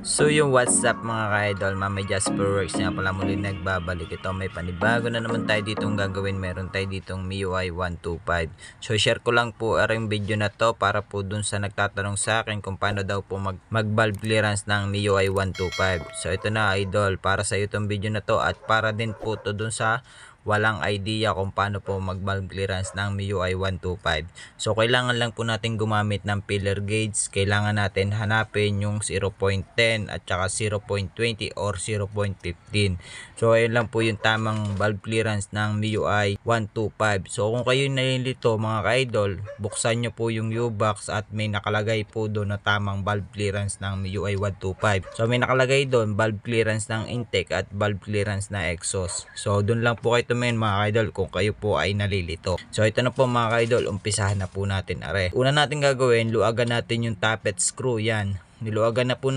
So yung what's up mga ka-idol, Mama Jasper Works nga pala muli nagbabalik ito. May panibago na naman tayo ditong gagawin. Meron tayo ditong MIUI 125. So share ko lang po yung video na to para po dun sa nagtatanong sa akin kung paano daw po mag, mag valve clearance ng MIUI 125. So ito na idol, para sa itong video na to at para din po to dun sa walang idea kung paano po mag valve clearance ng MIUI 125. So kailangan lang po natin gumamit ng pillar gauges. kailangan natin hanapin yung 0.10 at saka 0.20 or 0.15. So ayun lang po yung tamang valve clearance ng MIUI 125. So kung kayo nalilito mga ka-idol, buksan nyo po yung U-box at may nakalagay po doon na tamang valve clearance ng MIUI 125. So may nakalagay doon valve clearance ng intake at valve clearance na exhaust. So doon lang po kayo to men mga idol kung kayo po ay nalilito. So ito na po mga idol, umpisahan na po natin are. Una natin gagawin, luagan natin yung tappet screw yan. Niluagan na po